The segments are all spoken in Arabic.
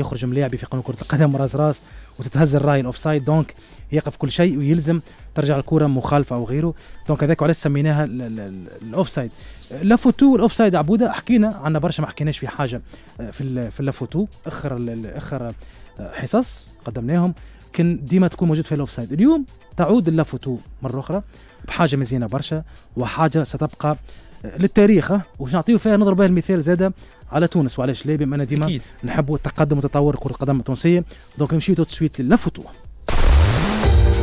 يخرج ملاعبي في قانون كره القدم راس راس وتتهز الراين اوف سايد دونك يقف كل شيء ويلزم ترجع الكره مخالفه او غيره دونك هذاك علاش سميناها الاوف سايد لافوتو والاوف سايد عبوده حكينا عندنا برشا ما حكيناش في حاجه آه، في في لافوتو اخر اخر آه، حصص قدمناهم كان ديما تكون موجود في الاوف سايد اليوم تعود اللافوتو مره اخرى بحاجه مزيانه برشا وحاجه ستبقى آه، للتاريخ ونعطيو فيها نضرب به المثال زاده على تونس وعلاش ليه بما ان ديما نحبوا التقدم وتطور كره القدم التونسيه دونك نمشي تو سويت للافوتو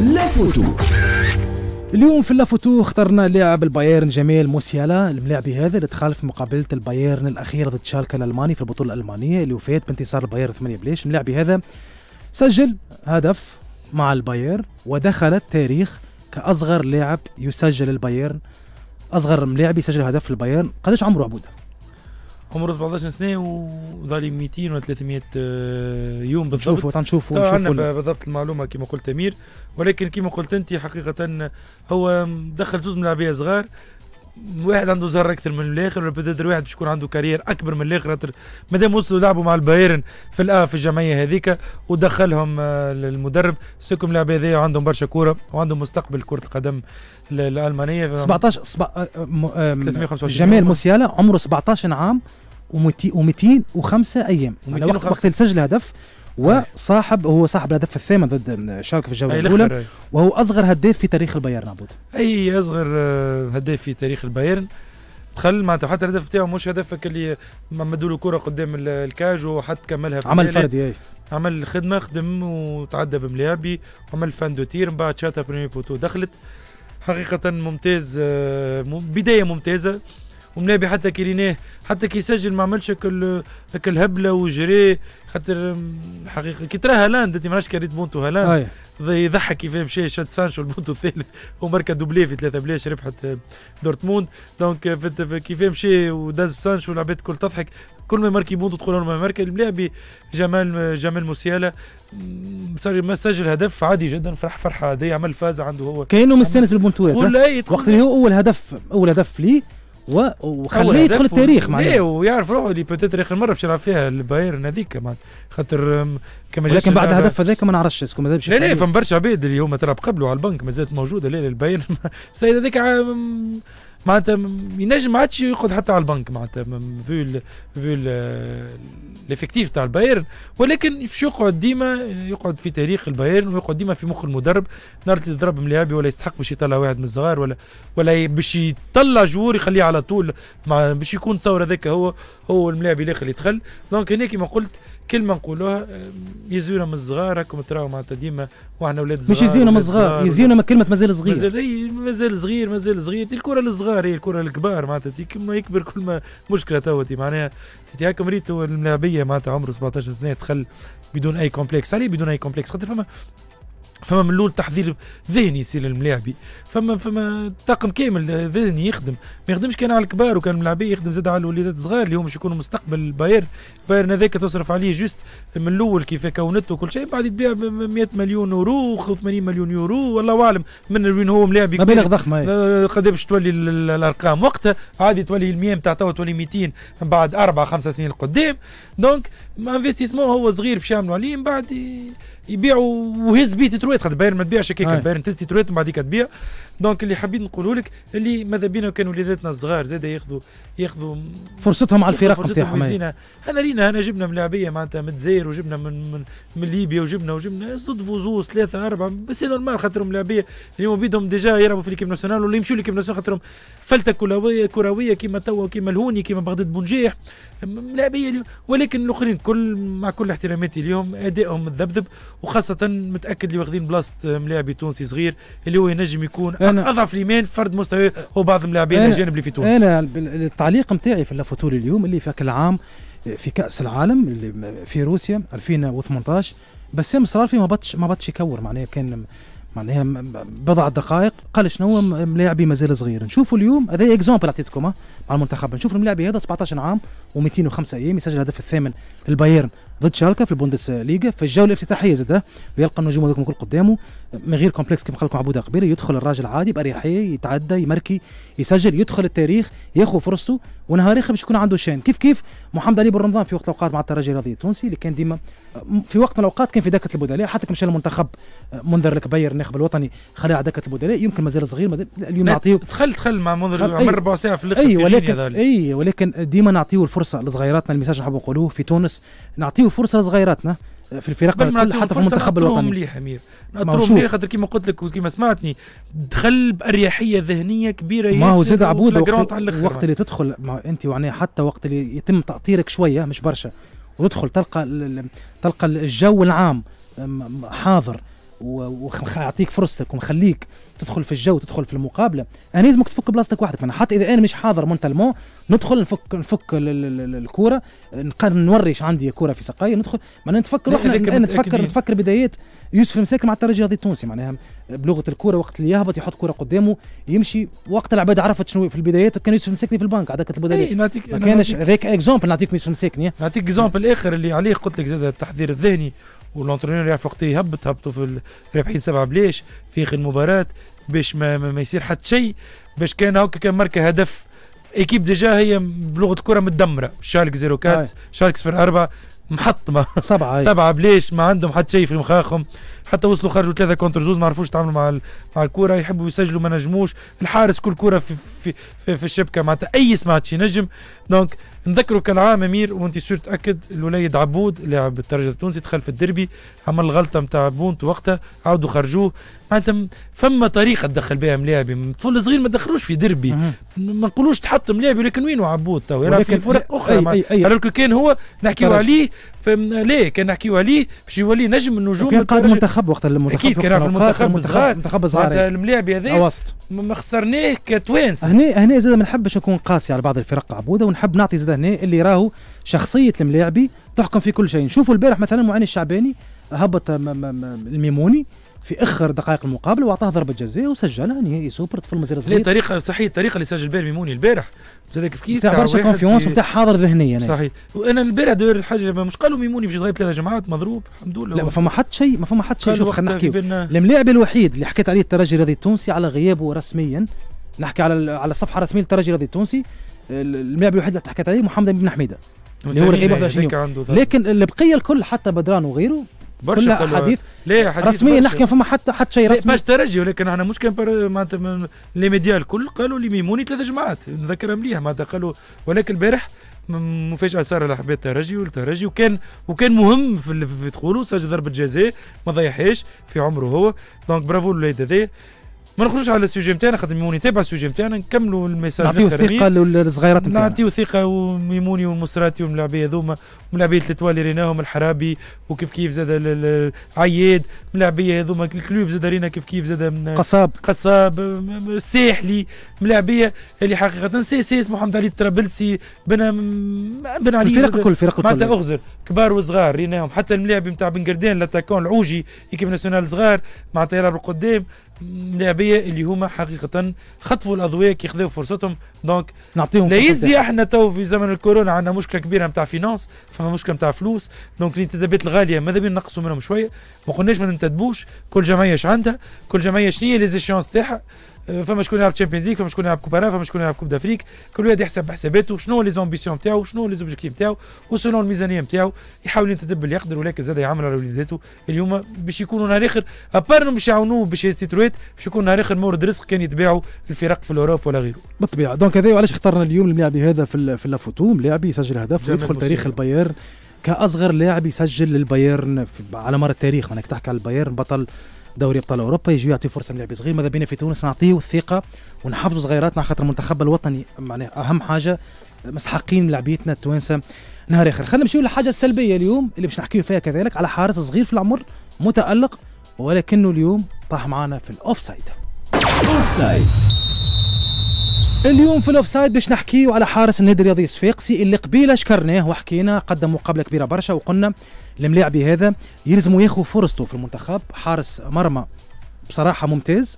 لافوتو اليوم في لافوتو اخترنا لاعب البايرن جميل موسيالا الملاعبي هذا اللي دخل في مقابله البايرن الاخيره ضد شالكا الالماني في البطوله الالمانيه اللي وفات بانتصار البايرن 8 بلاش الملاعبي هذا سجل هدف مع البايرن ودخل التاريخ كاصغر لاعب يسجل البايرن اصغر ملاعب يسجل هدف في البايرن قداش عمره عبوده عمره 17 سنه وظالي 200 ولا 300 آه، يوم بالضبط نشوفوا تنشوفوا آه، عندنا بالضبط المعلومه كما قلت امير ولكن كما قلت انت حقيقه آه، هو دخل جزء من العبيه صغار واحد عنده زهر اكثر من الاخر ولا واحد باش يكون عنده كارير اكبر من الاخر مادام وصلوا لعبوا مع البايرن في الأ في الجمعيه هذيك ودخلهم آه، للمدرب سكم لعبه هذيا وعندهم برشا كوره وعندهم مستقبل كره القدم الالمانيه 17 سبع... آه، م... آه، م... جمال موسيالا عمره 17 عام و205 ايام وقت اللي سجل هدف وصاحب هو صاحب الهدف الثامن ضد شارك في الجوله الاولى وهو اصغر هداف في تاريخ البايرن عبود اي اصغر آه، هداف في تاريخ البايرن دخل معناتها حتى الهدف تاعو مش هدفك اللي مدوا له كره قدام الكاج وحتى كملها في عمل فردي اي عمل خدمه خدم وتعدى بملاعبي عمل فان دو تير من بعد شاتا بريمي بوتو دخلت حقيقه ممتاز آه، بدايه ممتازه ومنابي حتى كي ريناه حتى كي يسجل ما عملش هكا الهبله وجري خاطر حقيقه كي تراه هالاند انت ما عرفتش كريت بونتو هالاند يضحك كيف مشى شاد سانشو البونتو الثالث وماركا دوبليه في ثلاثه بلاش ربحت آه، دورتموند دونك آه، كيف مشى وداز سانشو العباد الكل تضحك كل ما ماركي بونتو تقول ما ماركا الملاعبي جمال جمال موسيالا ما سجل هدف عادي جدا فرح فرحه عاديه عمل فاز عنده هو كانه مستانس بالبونتوات وقت اللي هو اول هدف اول هدف ليه و... وخليه يدخل التاريخ معناها ايه ويعرف روحه اللي بوتيتر اخر مره باش يلعب فيها البايرن هذيك معناها خاطر كما جاش لكن بعد الهدف هذاك ما نعرفش اسكو مازال لا لا فما برشا عباد اللي هما تلعب قبله على البنك مازالت موجوده لا البايرن السيد هذاك معناتها ينجم ما عادش يقعد حتى على البنك معناتها فيو فيو ليفيكتيف تاع البايرن ولكن باش يقعد ديما يقعد في تاريخ البايرن ويقعد ديما في مخ المدرب نهار اللي تضرب ملاعبي ولا يستحق باش يطلع واحد من الصغار ولا ولا باش يطلع جوور يخليه على طول باش يكون تصور هذاك هو هو الملاعب الاخر اللي دخل دونك هنا كيما قلت كلمه نقولوها آه، يزيونا من الصغار راكم تراو معناتها ديما واحنا ولاد صغار مش يزيونا من الصغار يزيونا من كلمه مازال صغير مازال مازال صغير مازال صغير الكره للصغار هي الكره الكبار معناتها كل ما يكبر كل ما مشكله توا معناها هاكم مريت الملاعبيه معناتها عمره 17 سنه دخل بدون اي كومبلكس عليه بدون اي كومبلكس خاطر فما فما من الاول تحضير ذهني يصير للملاعبي فما فما طاقم كامل ذهني يخدم ما يخدمش كان على الكبار وكان الملاعبيه يخدم زاد على الوليدات الصغار اللي هم باش يكونوا مستقبل الباير الباير هذاك تصرف عليه جوست من الاول كيف كونته وكل شيء بعد ب 100 مليون يورو 80 مليون يورو والله اعلم من وين هو ملاعبي مبالغ ضخمه إيه. آه، قد إيه باش تولي الارقام وقتها عادي تولي ال 100 توا تولي 200 من بعد اربع خمس سنين القدام دونك انفستيسمون هو صغير باش يعملوا عليه من بعد يبيعوا وهز بيه تترويت خاطر بايرن ما تبيعش هكاك بايرن تهز تترويت ومن بعديك تبيع دونك اللي حابين نقولوا لك اللي ماذا بينا كانوا وليداتنا الصغار زاد ياخذوا ياخذوا فرصتهم على الفراق هذا لينا انا جبنا من لعبيه معناتها من الجزائر وجبنا من من, من ليبيا وجبنا وجبنا صدفوا زوز ثلاثه اربعه بس نورمال خاطرهم لعبيه اللي بيدهم ديجا يلعبوا في ليكيب ناسيونال ولا يمشوا ليكيب ناسيونال خاطرهم فلته كرويه كرويه كيما توا كيما الهوني كيما بغداد بونجيح اليوم ولكن الاخرين كل مع كل احتراماتي اليوم ادائهم متذبذب وخاصه متاكد اللي واخذين بلاصه ملاعبي تونسي صغير اللي هو ينجم يكون أنا اضعف الايمان فرد مستوى وبعض اللاعبين الاجانب اللي في تونس انا التعليق نتاعي في اللافوتور اليوم اللي في كل عام في كاس العالم اللي في روسيا 2018 بسام صرافي ما بطش ما بطش يكور معناها كان معناها بضع دقائق قال شنو ملاعبي مازال صغير نشوفوا اليوم هذا اكزومبل اعطيتكم مع المنتخب نشوف الملاعبي هذا 17 عام و205 ايام يسجل الهدف الثامن للبايرن ضد شالكا في البوندس ليجا في الجوله الافتتاحيه زاده ويلقى النجوم هذوك الكل قدامه من غير كومبلكس كما قال لكم عبود قبيله يدخل الراجل عادي باريحيه يتعدى يمركي يسجل يدخل التاريخ ياخذ فرصته ونهار اخر باش يكون عنده شان كيف كيف محمد علي بن رمضان في وقت الاوقات مع الترجي الرياضي التونسي اللي كان ديما في وقت من الاوقات كان في دكه البدلاء حتى كمشى المنتخب آه، منذر الكبير الناخب الوطني خلاه على دكه البدلاء يمكن مازال صغير اليوم نعطيه دخل دخل مع منذر عمر ربع ساعه في الاخر اي ولكن اي ولكن ديما نعطيه الفرصه لصغيراتنا الميساج نحب نقولوه في تونس نعطيه فرصه لصغيراتنا في الفرق حتى في المنتخب الوطني مليح امير نعطروه مليح خاطر كيما قلت لك وكيما سمعتني دخل باريحيه ذهنيه كبيره ياسر ما هو زاد عبود وقت, وقت اللي تدخل ما انت يعني حتى وقت اللي يتم تاطيرك شويه مش برشا وتدخل تلقى تلقى الجو العام حاضر ونعطيك فرصتك ومخليك تدخل في الجو تدخل في المقابله انا لازمك تفك بلاصتك وحدك انا حتى اذا انا مش حاضر مونتالمون ندخل نفك نفك الكوره ايش عندي كوره في سقاي ندخل ما نتفكر روحنا نتفكر نتفكر بدايات يوسف المساكن مع الترجي هذه التونسي معناها بلغه الكوره وقت اللي يهبط يحط كوره قدامه يمشي وقت العباد عرفت شنو في البدايات كان يوسف المساكني في البنك عاد اي نعطيك ما كانش هذاك اكزومبل نعطيك يوسف المساكني نعطيك اكزومبل اخر اللي عليه قلت لك زاد التحذير الذهني والانترونير يعرف وقت يهبط هبطوا في رابحين سبعه بليش في اخر المباراه باش ما, ما يصير حتى شيء باش كان هكا كان ماركه هدف ايكيب ديجا هي بلغه الكره متدمره شالك 04 شالك 04 محطمه سبعه سبعه بليش ما عندهم حتى شيء في مخاخهم حتى وصلوا خرجوا ثلاثه كونتر زوز ما عرفوش يتعاملوا مع مع الكوره يحبوا يسجلوا ما نجموش الحارس كل كوره في في في, في الشبكه معناتها اي سماتش ينجم دونك نذكروا كان عام امير وانت سور تاكد الوليد عبود لاعب الترجي التونسي دخل في الدربي عمل غلطه نتاع بونت وقتها عاودوا خرجوه معناتها فما طريقه تدخل بها ملاعبي طفل صغير ما دخلوش في دربي ما نقولوش تحط ملاعبي ولكن وينو عبود تو يلعب في فرق اخرى اي كان هو نحكيو عليه ليه كان نحكيو عليه باش يولي نجم النجوم كان قائد منتخب وقت المنتخب اكيد كان في المنتخب الصغار الصغار صغار الملاعبي هذا ما خسرناه كتوانسه هنا هنا زاد ما نحبش نكون قاسي على بعض الفرق عبوده ونحب نعطي زاد هنا اللي راهو شخصيه الملاعبي تحكم في كل شيء نشوفوا البارح مثلا معاني الشعباني هبط الميموني في اخر دقائق المقابله واعطاه ضربه جزاء وسجلها نهائي سوبر طفل مزير صغير هي طريقه صحيح الطريقه اللي سجل بها الميموني البارح زاد كيف كيف تاع برشا كونفيونس وتاع حاضر ذهنيا يعني. صحيح وانا البارح داير الحاجه مش قالوا ميموني باش يضرب ثلاثه جماعات مضروب الحمد لله لا ما فما حد شيء ما فما حد شيء شوف خلينا نحكي الملاعب الوحيد اللي حكيت عليه الترجي الرياضي التونسي على غيابه رسميا نحكي على على الصفحه الرسميه للترجي الرياضي التونسي الملعب الوحيد اللي حكيت عليه محمد بن حميده اللي هو رقيب 21 لكن البقيه الكل حتى بدران وغيره برشا كلها حديث ليه حديث رسميا نحكي فما حتى حتى شيء رسمي باش ترجي ولكن احنا مش كان معناتها لي ميديا الكل قالوا لي ميموني ثلاث جماعات نذكرها مليح معناتها قالوا ولكن البارح مفاجاه صار لحبات الترجي والترجي وكان وكان مهم في دخوله سجل ضربه جزاء ما ضيعهاش في عمره هو دونك برافو للوليد هذايا ما نخرجوش على السوجي نتاعنا خاطر ميموني تابع السوجي نتاعنا نكملوا الميساج نعطيو ثقه للصغيرات نتاعنا نعطيو ثقه وميموني والمصراتي والملاعبيه هذوما ملاعبيه التتوا اللي ريناهم الحرابي وكيف كيف زاد عياد ملاعبيه هذوما الكلوب زاد رينا كيف كيف زاد قصاب قصاب الساحلي ملاعبيه اللي حقيقه سي سي اسمه محمد علي الطرابلسي بن بن علي الفرق الكل فرق الكل معناتها اغزر كبار وصغار ريناهم حتى الملاعب نتاع بن قردان لاتاكون العوجي ايكيب ناسيونال صغار معناتها يلعب القدام ملاعبيه اللي هما حقيقه خطفوا الاضواء كي خذوا فرصتهم دونك نعطيهم لا يزي احنا تو في زمن الكورونا عندنا مشكله كبيره نتاع فينانس فما مشكله نتاع فلوس دونك الانتدابات الغاليه ماذا بينا نقصوا منهم شويه ما قلناش ما ننتدبوش كل جمعيه اش عندها كل جمعيه شنو هي ليزيشونس تاعها Euh, فما شكون يلعب تشامبيونز ليج فما شكون يلعب كوبا فما شكون يلعب كوب دافريك كل واحد يحسب حساباته شنو لي زومبيسيون نتاعو شنو لي زوبجيكتيف نتاعو وسولون الميزانيه نتاعو يحاول ينتدب اللي يقدر ولكن زاد يعمل على وليداته اليوم باش يكونوا نهار اخر ابار باش يعاونوه باش يستيترويت باش يكون نهار اخر مورد رزق كان يتباعوا الفرق في الاوروب ولا غيره بالطبيعه دونك هذا وعلاش اخترنا اليوم الملاعب هذا في في لافوتوم لاعب يسجل هدف ويدخل تاريخ البايرن كاصغر لاعب يسجل للبايرن على مر التاريخ معناك تحكي على البايرن بطل دوري ابطال اوروبا يجيو يعطيو فرصه للاعب صغير ماذا بينا في تونس نعطيه الثقه ونحافظوا صغيراتنا خاطر المنتخب الوطني معناها اهم حاجه مسحقين لعبيتنا التوانسه نهار اخر خلينا نمشيو للحاجه السلبيه اليوم اللي باش نحكيو فيها كذلك على حارس صغير في العمر متالق ولكنه اليوم طاح معانا في الاوف سايد اوف سايد اليوم في الاوف سايد باش نحكيو على حارس النادي الرياضي الصفاقسي اللي قبيله شكرناه وحكينا قدم مقابله كبيره برشا وقلنا الملاعبي هذا يلزمو ياخذ فرصته في المنتخب حارس مرمى بصراحه ممتاز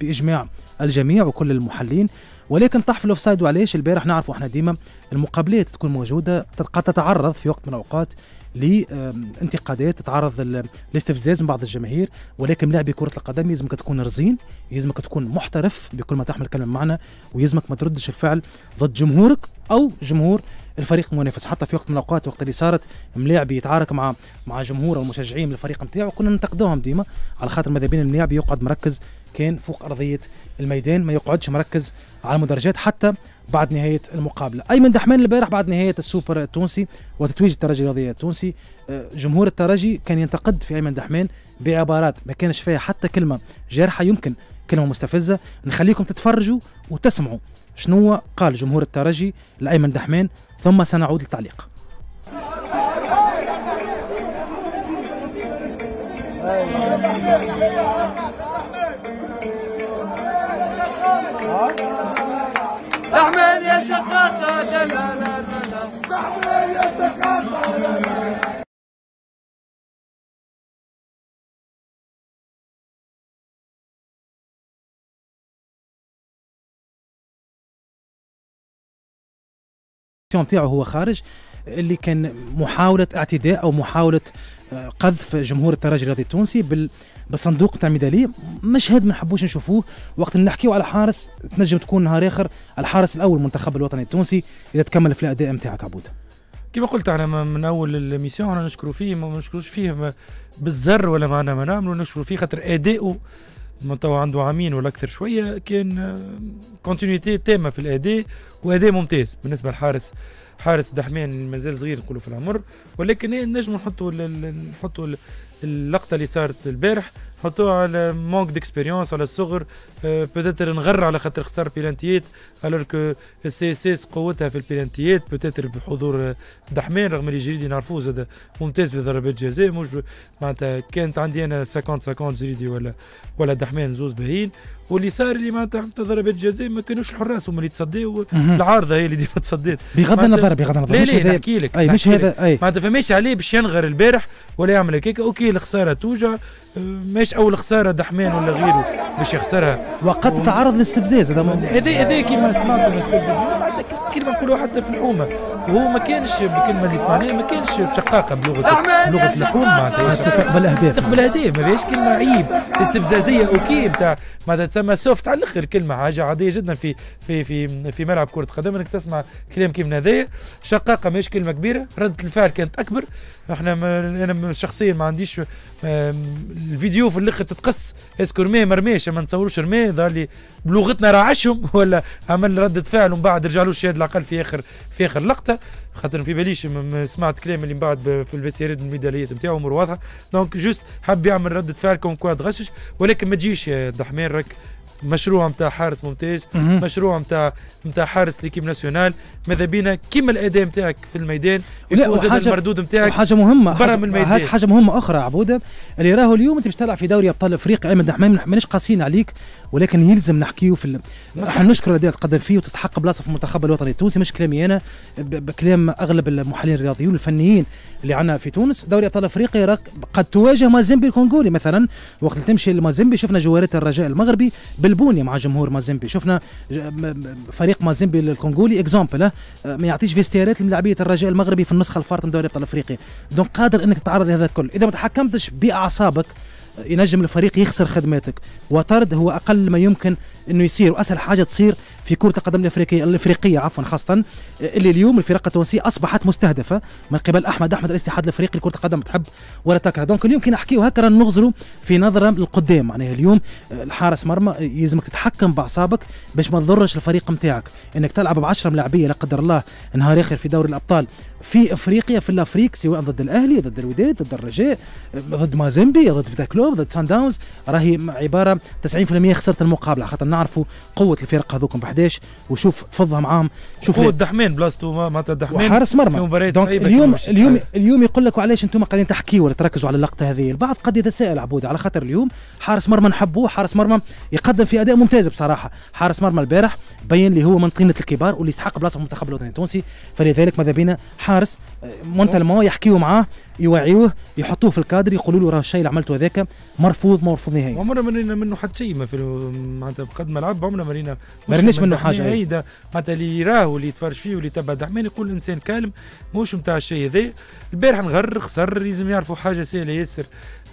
باجماع الجميع وكل المحللين ولكن طاح في الاوفسايد وعلاش البارح نعرفوا احنا ديما المقابلات تكون موجوده قد تتعرض في وقت من الاوقات لانتقادات تتعرض لاستفزاز من بعض الجماهير ولكن لاعب كره القدم يلزمك تكون رزين يلزمك تكون محترف بكل ما تحمل كلمه معنى ويلزمك ما تردش الفعل ضد جمهورك او جمهور الفريق المنافس حتى في وقت من الاوقات وقت اللي صارت ملاعبي يتعارك مع مع جمهور المشجعين من الفريق نتاعو كنا ننتقدوهم ديما على خاطر ماذا بين الملاعبي يقعد مركز كان فوق ارضيه الميدان ما يقعدش مركز على المدرجات حتى بعد نهايه المقابله ايمن دحمان البارح بعد نهايه السوبر التونسي وتتويج الترجي الرياضي التونسي آه، جمهور الترجي كان ينتقد في ايمن دحمان بعبارات ما كانش فيها حتى كلمه جارحه يمكن كلمه مستفزه نخليكم تتفرجوا وتسمعوا شنو قال جمهور الترجي لأيمن دحمان ثم سنعود للتعليق احمد يا شقاطة لا لا لا لا احمل يا شقاطة لا لا الاكسيون تاعو هو خارج اللي كان محاوله اعتداء او محاوله آه، قذف جمهور الترجي الرياضي التونسي بال بالصندوق تاع ميداليه مشهد ما نحبوش نشوفوه وقت نحكيو على حارس تنجم تكون نهار اخر الحارس الاول المنتخب الوطني التونسي اذا تكمل في الاداء نتاعك عبود كما قلت انا من اول الميسيون انا نشكروا فيه ما نشكروش فيه بالزر ولا معنا ما نعملوا نشكروا فيه خاطر اداؤه من توا عنده عامين ولا اكثر شويه كان كونتينيتي آه، تامه في الاداء واداء ممتاز بالنسبه للحارس حارس دحمان مازال صغير نقولوا في العمر ولكن نجم نحطوا نحطوا اللقطه اللي صارت البارح حطوها على مونك ديكسبيريونس على الصغر بوتيتر آه، نغر على خاطر خسر بيلانتيات الوغ كو السي اس اس قوتها في البيلانتيات بوتيتر بحضور دحمان رغم اللي جريدي نعرفوه زاد ممتاز بضربات جزاء مش معناتها كانت عندي انا 50 50 جريدي ولا ولا دحمان زوز باهيين واللي صار اللي معناتها ضربات جزاء ما كانوش الحراس هما اللي تصديوا العارضه هي اللي ديما تصديت بغض النظر بغض النظر لا لا نحكي لك اي مش هذا اي معناتها فماش عليه باش ينغر البارح ولا يعمل هكاك اوكي الخساره توجع ماش اول خساره دحمان ولا غيره باش يخسرها وقد تعرض للاستفزاز هذا هذا هذا كيما سمعتوا مسكوا الفيديو كلمه نقولوها حتى في الحومه وهو ما كانش بالكلمه اللي سمعناها ما كانش بشقاقه بلغه بلغه الحومه معناتها تقبل اهداف تقبل اهداف ما فيهاش كلمه عيب استفزازيه اوكي بتاع معناتها تسمى سوفت على الاخر كلمه حاجه عاديه جدا في في في في ملعب كره قدم انك تسمع كلام كيما هذايا شقاقه ماهيش كلمه كبيره رده الفعل كانت اكبر احنا ما انا شخصيا ما عنديش آه، الفيديو في الاخر تتقص اسكو رميه ما رماش ما نصوروش رميه ظهر لي بلغتنا راعشهم ولا عمل رده فعل ومن بعد رجع له الشهاده العقل في اخر في اخر لقطه خاطر في باليش سمعت كلام اللي من بعد في الفيسيريد الميداليات نتاعو امور واضحه دونك جوست حاب يعمل رده فعل كون كوا تغشش ولكن ما تجيش يا الدحمير راك مشروع نتاع حارس ممتاز مشروع نتاع نتاع حارس ليكيب ناسيونال ماذا بينا كيما الاداء نتاعك في الميدان يكون زاد المردود نتاعك حاجه مهمه برا من الميدان حاجه مهمه اخرى عبوده اللي راهو اليوم انت باش تلعب في دوري ابطال افريقيا ايمن احنا مانيش قاسيين عليك ولكن يلزم نحكيو في احنا نشكر الاداء اللي تقدم فيه وتستحق بلاصه في المنتخب الوطني التونسي مش كلامي انا بكلام كلام اغلب المحللين الرياضيين الفنيين اللي عندنا في تونس دوري ابطال افريقيا قد تواجه مازيمبي الكونغولي مثلا وقت اللي تمشي لمازيمبي شفنا جوارات الرجاء المغربي بالبوني مع جمهور مازيمبي شفنا فريق مازيمبي الكونغولي اكزامبل آه، ما يعطيش فيستيرات لملاعبيه الرجاء المغربي في النسخه الفارطه من دوري ابطال افريقيا دونك قادر انك تتعرض لهذا الكل اذا ما تحكمتش باعصابك آه، ينجم الفريق يخسر خدماتك وطرد هو اقل ما يمكن انه يصير واسهل حاجه تصير في كرة القدم الأفريقية الأفريقية عفوا خاصة اللي اليوم الفرق التونسية أصبحت مستهدفة من قبل أحمد أحمد الاتحاد الأفريقي لكرة القدم تحب ولا تكره دونك اليوم كي نحكيو هكا نغزروا في نظرة للقدام معناها اليوم آه، الحارس مرمى آه، يلزمك تتحكم بأعصابك باش ما تضرش الفريق نتاعك انك تلعب ب 10 ملاعبيه لا قدر الله نهار اخر في دوري الابطال في افريقيا في الافريق سواء ضد الاهلي ضد الوداد ضد الرجاء آه، ضد مازيمبي ضد فيتا كلوب ضد سان داونز راهي عباره 90% خسرت المقابله خاطر نعرفوا قوه الفرق هذوكم 11 وشوف تفضها معاهم شوف هو الدحمين بلاصتو معناتها الدحمين حارس مرمى دونك اليوم اليوم آه. اليوم يقول لك وعلاش انتم قاعدين تحكيوا ولا تركزوا على اللقطه هذه البعض قد يتساءل عبود على خاطر اليوم حارس مرمى نحبوه حارس مرمى يقدم في اداء ممتاز بصراحه حارس مرمى البارح بين اللي هو من طينه الكبار واللي يستحق بلاصه في المنتخب الوطني التونسي فلذلك ماذا بينا حارس آه، مونتالمون يحكيوا معاه يوعيوه يحطوه في الكادر يقولوا له راه الشيء اللي عملته هذاك مرفوض مرفوض نهائي عمرنا ما رينا منه حتى شيء ما في معناتها قد ما لعب عمرنا ما رينا ما منه حاجه هيدا معناتها اللي يراه واللي يتفرج فيه واللي يتبع دحمان يقول يعني انسان كالم موش نتاع الشيء هذا البارح نغر خسر لازم يعرفوا حاجه سهله ياسر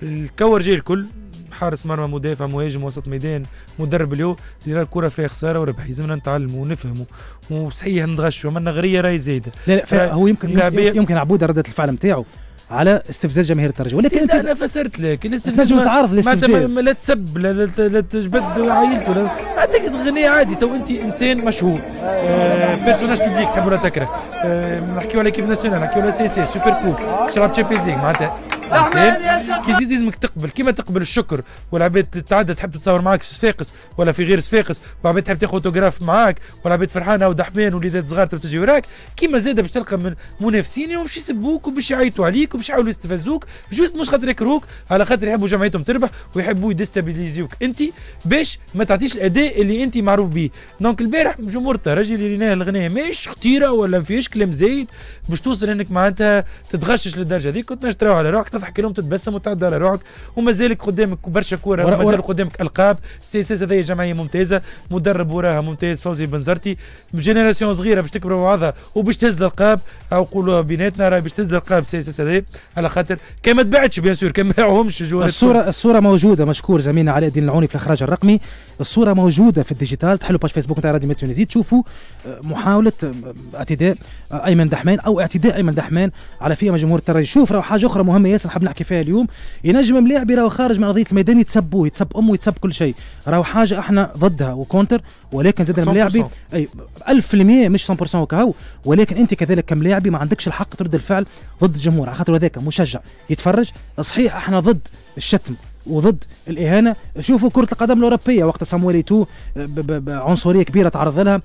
الكور جاي الكل حارس مرمى مدافع مهاجم وسط ميدان مدرب اليوم اللي الكره فيها خساره وربح لازمنا نتعلموا ونفهموا وصحيح نتغشوا اما غرية راهي زايده لا لا هو يمكن يمكن عبوده رده الفعل نتاعو على استفزاز جماهير الترجي ولكن انت انا فسرت لك الاستفزاز للاستفزاز ما, لا تسب لا, لا تجبد عائلته لا اعتقد غني عادي تو انت انسان مشهور آه بيرسوناج بيبليك تحب ولا تكره آه، نحكيو على كيف ناسيونال نحكيو على سي سي سوبر كوب تشرب تشامبيونز ليغ معناتها كي لازمك تقبل كيما تقبل الشكر والعباد تعدى تحب تتصور معاك في صفاقس ولا في غير صفاقس والعباد تحب تاخذ اوتوغراف معاك والعباد فرحانه ودحمان وليدات صغار تبي تجي وراك كيما زاده باش تلقى من منافسين باش يسبوك وباش يعيطوا عليك وباش يحاولوا يستفزوك جوست مش خاطر يكروك على خاطر يحبوا جمعيتهم تربح ويحبوا يديستابيليزيوك انت باش ما تعطيش الاداء اللي انت معروف به دونك البارح جمهور الترجي اللي ريناه الغنايه ماهيش خطيره ولا ما فيهاش كلام زايد باش توصل انك معناتها تتغشش للدرجه هذيك كنت تروح على روحك تضحك لهم تتبسم وتعد على روحك ومازالك قدامك برشا كوره ومازال قدامك القاب سي اس اس هذه جمعيه ممتازه مدرب وراها ممتاز فوزي بنزرتي جينيراسيون صغيره باش تكبر بعضها وباش تهز القاب او قولوا بيناتنا راهي باش تهز القاب سي اس اس هذه على خاطر كان ما تباعتش بيان سور كان ما باعوهمش الصوره الصوره موجوده مشكور زميلنا علاء الدين العوني في الاخراج الرقمي الصوره موجوده في الديجيتال تحلوا باش فيسبوك نتاع راديو تونسي تشوفوا آه، محاوله آه، اعتداء آه، ايمن دحمان او اعتداء ايمن دحمان على فئه من جمهور الترجي شوف حاجه اخرى مهمه ياسر اللي حاب نحكي فيها اليوم ينجم ملاعبي راهو خارج من ارضيه الميدان يتسبوه يتسب امه يتسب كل شيء راهو حاجه احنا ضدها وكونتر ولكن زاد ملاعبي اي 1000% مش 100% وكهو ولكن انت كذلك كملاعبي ما عندكش الحق ترد الفعل ضد الجمهور على خاطر هذاك مشجع يتفرج صحيح احنا ضد الشتم وضد الاهانه شوفوا كره القدم الاوروبيه وقت تو بعنصريه كبيره تعرض لها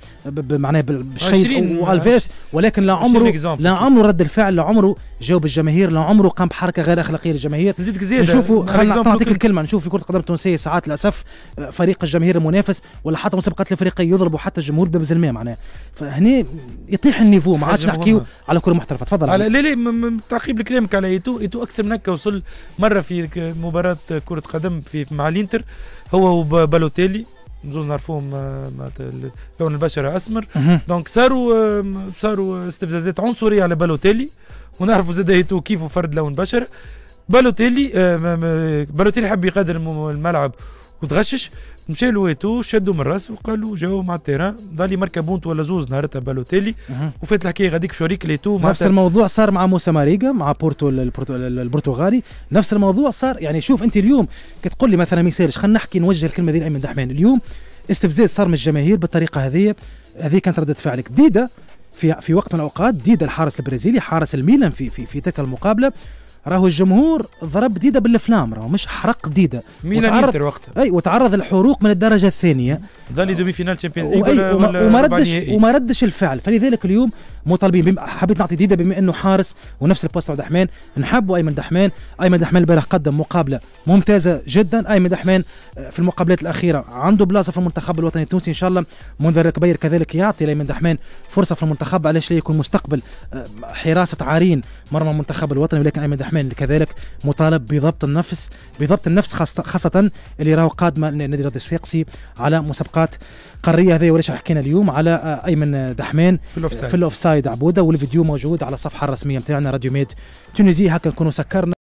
معناه بالشيء والفيس ولكن لا عمره لا عمره رد الفعل لا عمره جاوب الجماهير لا عمره قام بحركه غير اخلاقيه للجماهير نزيدك زياده نشوفوا خلينا نعطيك الكلمه نشوف في كره القدم التونسيه ساعات للاسف آه، فريق الجماهير المنافس ولا حتى مسابقات الافريقيه يضربوا حتى الجمهور بمزلمه معناه فهنا يطيح النيفو ما عادش نحكيو على كره محترفه تفضل لا لا تعقيب لكلامك على ايتو ايتو اكثر من هكا وصل مره في مباراه كرة قدم في مع الانتر هو وبالوتيلي زوز نعرفوهم آه، معناتها لون البشره اسمر دونك صاروا آه، صاروا استفزازات عنصريه على بالوتيلي ونعرفوا زاد هيتو كيفو فرد لون بشره بالوتيلي آه، بالوتيلي حب يقدر الملعب وتغشش مشى لويتو شدوا من راسه وقالوا جاو مع التيران ضالي مركه بونت ولا زوز نهارتها بالوتيلي وفات الحكايه غاديك شريك ليتو نفس الموضوع صار مع موسى ماريجا مع بورتو البرتغالي نفس الموضوع صار يعني شوف انت اليوم كتقول لي مثلا ما يسالش خلينا نحكي نوجه الكلمه دي لايمن دحمان اليوم استفزاز صار من الجماهير بالطريقه هذه هذه كانت رده فعلك ديدا في في وقت من الاوقات ديدا الحارس البرازيلي حارس الميلان في في في تلك المقابله راهو الجمهور ضرب ديده بالفلام راهو مش حرق ديده ميلان انتر وقتها اي وتعرض الحروق من الدرجه الثانيه ظل دومي فينال تشامبيونز ليغ وما ردش وما ردش الفعل فلذلك اليوم مو طالبين حبيت نعطي ديدا بما انه حارس ونفس البوست تاع دحمان نحبوا ايمن دحمان ايمن دحمان البارح قدم مقابله ممتازه جدا ايمن دحمان آه، في المقابلات الاخيره عنده بلاصه في المنتخب الوطني التونسي ان شاء الله منذر الكبير كذلك يعطي لايمن دحمان فرصه في المنتخب علاش لا يكون مستقبل آه، حراسه عارين مرمى المنتخب الوطني ولكن ايمن دحمان كذلك مطالب بضبط النفس بضبط النفس خاصه اللي راهو قادمه نادي رياض الصفاقسي على مسابقات قاريه هذه وليش حكينا اليوم على آه، ايمن دحمان في الاوفسايد سايد عبوده والفيديو موجود على الصفحه الرسميه نتاعنا راديو ميد تونيزي هكا نكونوا سكرنا